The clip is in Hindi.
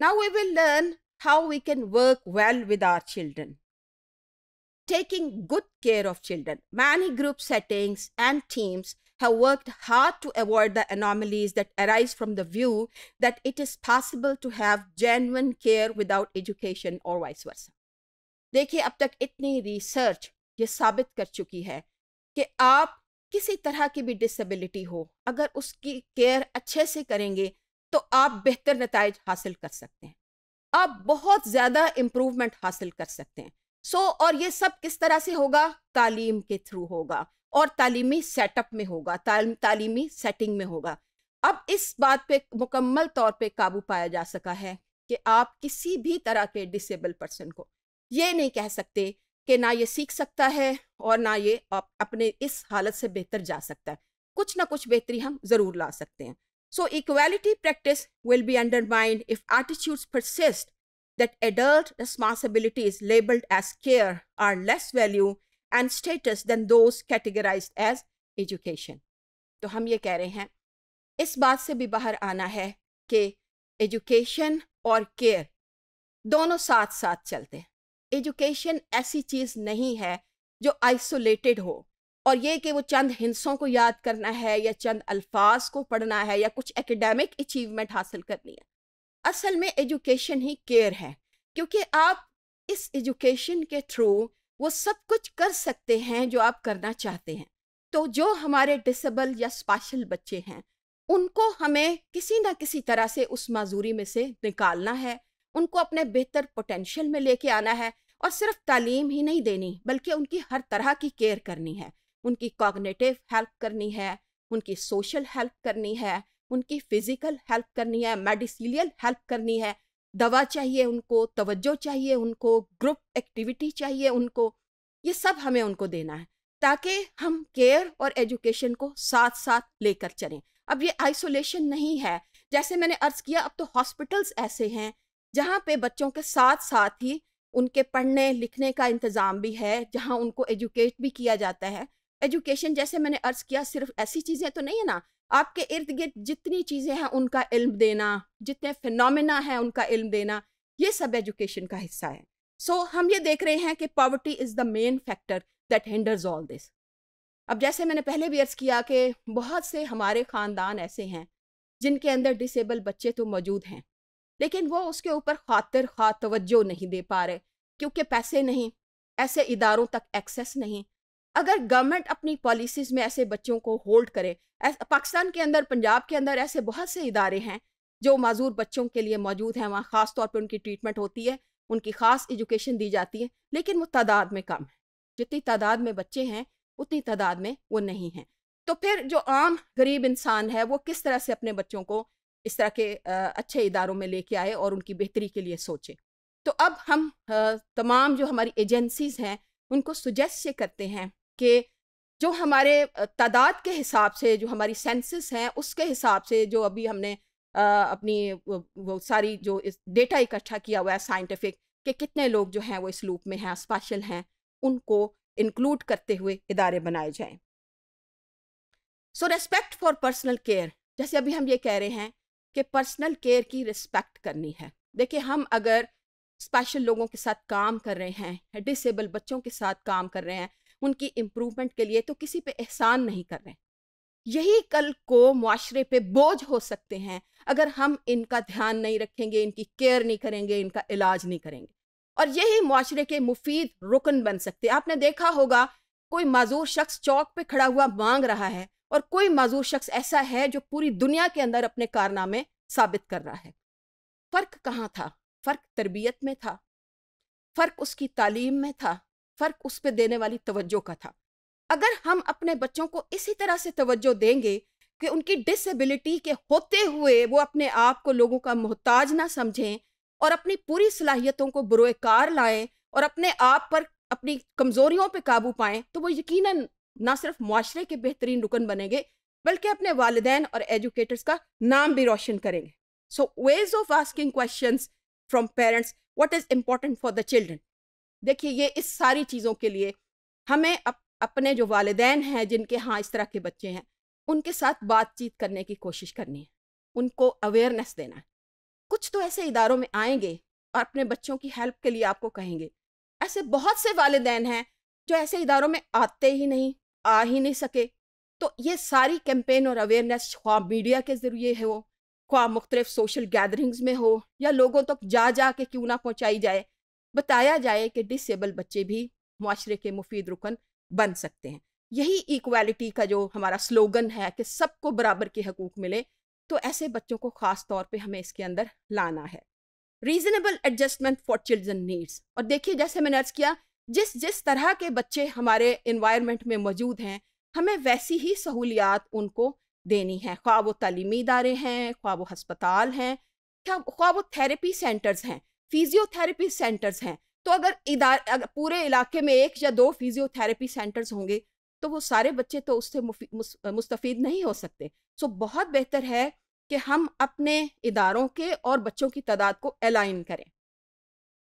Now we will learn how we can work well with our children. Taking good care of children. Many group settings and teams have worked hard to avoid the anomalies that arise from the view that it is possible to have genuine care without education or vice versa. देखिए अब तक इतनी रिसर्च ये साबित कर चुकी है कि आप किसी तरह की भी डिसेबिलिटी हो अगर उसकी केयर अच्छे से करेंगे तो आप बेहतर नतज हासिल कर सकते हैं आप बहुत ज़्यादा इम्प्रूवमेंट हासिल कर सकते हैं सो so, और ये सब किस तरह से होगा तालीम के थ्रू होगा और तालीमी सेटअप में होगा तालीमी सेटिंग में होगा अब इस बात पे मुकम्मल तौर पे काबू पाया जा सका है कि आप किसी भी तरह के डिसेबल पर्सन को ये नहीं कह सकते कि ना ये सीख सकता है और ना ये अपने इस हालत से बेहतर जा सकता है कुछ ना कुछ बेहतरी हम ज़रूर ला सकते हैं So equality practice will be undermined if attitudes persist that adult responsibilities labeled as care are less value and status than those categorized as education. तो हम ये कह रहे हैं इस बात से भी बाहर आना है कि एजुकेशन और केयर दोनों साथ साथ चलते हैं एजुकेशन ऐसी चीज़ नहीं है जो आइसोलेटेड हो और ये कि वो चंद हिंसों को याद करना है या चंद अल्फाज को पढ़ना है या कुछ एकेडमिक अचीवमेंट हासिल करनी है असल में एजुकेशन ही केयर है क्योंकि आप इस एजुकेशन के थ्रू वो सब कुछ कर सकते हैं जो आप करना चाहते हैं तो जो हमारे डिसेबल या स्पेशल बच्चे हैं उनको हमें किसी ना किसी तरह से उस माजूरी में से निकालना है उनको अपने बेहतर पोटेंशियल में लेके आना है और सिर्फ तालीम ही नहीं देनी बल्कि उनकी हर तरह की केयर करनी है उनकी कॉग्नेटिव हेल्प करनी है उनकी सोशल हेल्प करनी है उनकी फिजिकल हेल्प करनी है मेडिसिलियल हेल्प करनी है दवा चाहिए उनको तवज्जो चाहिए उनको ग्रुप एक्टिविटी चाहिए उनको ये सब हमें उनको देना है ताकि हम केयर और एजुकेशन को साथ साथ लेकर चलें अब ये आइसोलेशन नहीं है जैसे मैंने अर्ज़ किया अब तो हॉस्पिटल्स ऐसे हैं जहाँ पे बच्चों के साथ साथ ही उनके पढ़ने लिखने का इंतज़ाम भी है जहाँ उनको एजुकेट भी किया जाता है एजुकेशन जैसे मैंने अर्ज किया सिर्फ ऐसी चीज़ें तो नहीं है ना आपके इर्द गिर्द जितनी चीज़ें हैं उनका इल्म देना जितने फिनमिना हैं उनका इल्म देना ये सब एजुकेशन का हिस्सा है सो so, हम ये देख रहे हैं कि poverty is the main factor that hinders all this अब जैसे मैंने पहले भी अर्ज़ किया कि बहुत से हमारे ख़ानदान ऐसे हैं जिनके अंदर डिसेबल बच्चे तो मौजूद हैं लेकिन वो उसके ऊपर खातर खा तवज्जो नहीं दे पा रहे क्योंकि पैसे नहीं ऐसे इदारों तक एक्सेस नहीं अगर गवर्नमेंट अपनी पॉलिसीज़ में ऐसे बच्चों को होल्ड करे पाकिस्तान के अंदर पंजाब के अंदर ऐसे बहुत से इदारे हैं जो माजूर बच्चों के लिए मौजूद हैं वहाँ ख़ास तौर पर उनकी ट्रीटमेंट होती है उनकी ख़ास एजुकेशन दी जाती है लेकिन वो तादाद में कम है जितनी तादाद में बच्चे हैं उतनी तादाद में वो नहीं हैं तो फिर जो आम गरीब इंसान है वो किस तरह से अपने बच्चों को इस तरह के अच्छे इदारों में लेके आए और उनकी बेहतरी के लिए सोचे तो अब हम तमाम जो हमारी एजेंसीज हैं उनको सुजेस्ट करते हैं कि जो हमारे तादाद के हिसाब से जो हमारी सेंसिस हैं उसके हिसाब से जो अभी हमने आ, अपनी वो, वो सारी जो इस डेटा इकट्ठा किया हुआ है साइंटिफिक कि कितने लोग जो हैं वो इस लूप में हैं स्पेशल हैं उनको इंक्लूड करते हुए इदारे बनाए जाएं so respect for personal care जैसे अभी हम ये कह रहे हैं कि पर्सनल केयर की रिस्पेक्ट करनी है देखिए हम अगर स्पेशल लोगों के साथ काम कर रहे हैं डिसेबल बच्चों के साथ काम कर रहे हैं उनकी इम्प्रूवमेंट के लिए तो किसी पे एहसान नहीं कर रहे यही कल को माशरे पे बोझ हो सकते हैं अगर हम इनका ध्यान नहीं रखेंगे इनकी केयर नहीं करेंगे इनका इलाज नहीं करेंगे और यही माशरे के मुफीद रुकन बन सकते आपने देखा होगा कोई माजूर शख्स चौक पे खड़ा हुआ मांग रहा है और कोई माजूर शख्स ऐसा है जो पूरी दुनिया के अंदर अपने कारनामे साबित कर रहा है फ़र्क कहाँ था फ़र्क तरबियत में था फ़र्क उसकी तालीम में था फर्क उस पर देने वाली तवज्जो का था अगर हम अपने बच्चों को इसी तरह से तवज्जो देंगे कि उनकी डिसेबिलिटी के होते हुए वो अपने आप को लोगों का मोहताज ना समझें और अपनी पूरी सलाहियतों को बुरोकार लाएं और अपने आप पर अपनी कमज़ोरियों पर काबू पाएं तो वो यकीनन ना सिर्फ माशरे के बेहतरीन रुकन बनेंगे बल्कि अपने वालदेन और एजुकेटर्स का नाम भी रोशन करेंगे so ways of asking question from parents what is important for the children देखिए ये इस सारी चीज़ों के लिए हमें अप, अपने जो वालदेन हैं जिनके हाँ इस तरह के बच्चे हैं उनके साथ बातचीत करने की कोशिश करनी है उनको अवेयरनेस देना है कुछ तो ऐसे इदारों में आएंगे और अपने बच्चों की हेल्प के लिए आपको कहेंगे ऐसे बहुत से वालदेन हैं जो ऐसे इदारों में आते ही नहीं आ ही नहीं सके तो ये सारी कैंपेन और अवेयरनेस ख्वाब मीडिया के ज़रिए हो ख्वाब मुख्तलिफ सोशल गैदरिंग्स में हो या लोगों तक तो जा जा के क्यों ना पहुँचाई जाए बताया जाए कि डिसेबल बच्चे भी माशरे के मुफीद रुकन बन सकते हैं यही इक्वालिटी का जो हमारा स्लोगन है कि सबको बराबर के हकूक़ मिले तो ऐसे बच्चों को ख़ास तौर पे हमें इसके अंदर लाना है reasonable adjustment for children needs और देखिए जैसे मैंने अर्ज़ किया जिस जिस तरह के बच्चे हमारे इन्वायरमेंट में मौजूद हैं हमें वैसी ही सहूलियात उनको देनी है ख्वाब व तलीमी इदारे हैं ख्वाब हस्पताल हैं ख्वाब थेरेपी सेंटर्स हैं फिजियोथेरेपी सेंटर्स हैं तो अगर इधर पूरे इलाके में एक या दो फिजियोथेरेपी सेंटर्स होंगे तो वो सारे बच्चे तो उससे मुस्तफ़ नहीं हो सकते सो बहुत बेहतर है कि हम अपने इदारों के और बच्चों की तादाद को अलाइन करें